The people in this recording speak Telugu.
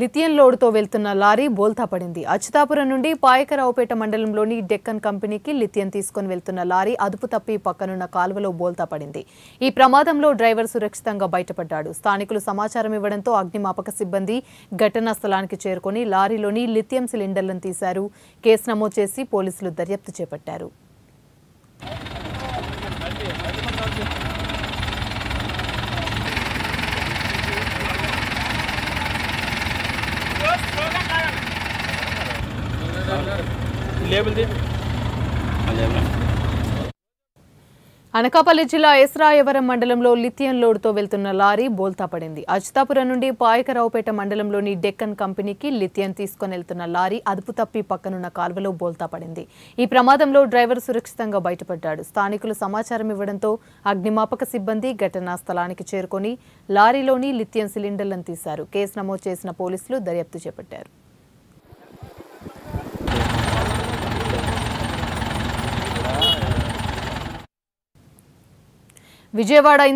లిథియం లోడ్తో వెళ్తున్న లారీ బోల్తా పడింది అచ్చుతాపురం నుండి పాయకరావుపేట మండలంలోని డెక్కన్ కంపెనీకి లిథియం తీసుకుని వెళ్తున్న లారీ అదుపు తప్పి పక్కనున్న కాలువలో బోల్తా పడింది ఈ ప్రమాదంలో డ్రైవర్ సురక్షితంగా బయటపడ్డాడు స్థానికులు సమాచారం ఇవ్వడంతో అగ్నిమాపక సిబ్బంది ఘటనా స్థలానికి చేరుకుని లారీలోని లిథియం సిలిండర్లను తీశారు కేసు నమోదు చేసి పోలీసులు దర్యాప్తు చేపట్టారు అనకాపల్లి జిల్లా ఎస్రాయవరం మండలంలో లిథియం లోడ్తో వెళ్తున్న లారీ బోల్తా పడింది అజితాపురం నుండి పాయకరావుపేట మండలంలోని డెక్కన్ కంపెనీకి లిథియం తీసుకుని వెళ్తున్న లారీ అదుపు తప్పి పక్కనున్న కాల్వలో బోల్తా పడింది ఈ ప్రమాదంలో డ్రైవర్ సురక్షితంగా బయటపడ్డాడు స్థానికులు సమాచారం ఇవ్వడంతో అగ్నిమాపక సిబ్బంది ఘటనా స్థలానికి చేరుకొని లారీలోని లిథియం సిలిండర్లను తీశారు కేసు నమోదు చేసిన పోలీసులు దర్యాప్తు చేపట్టారు విజయవాడ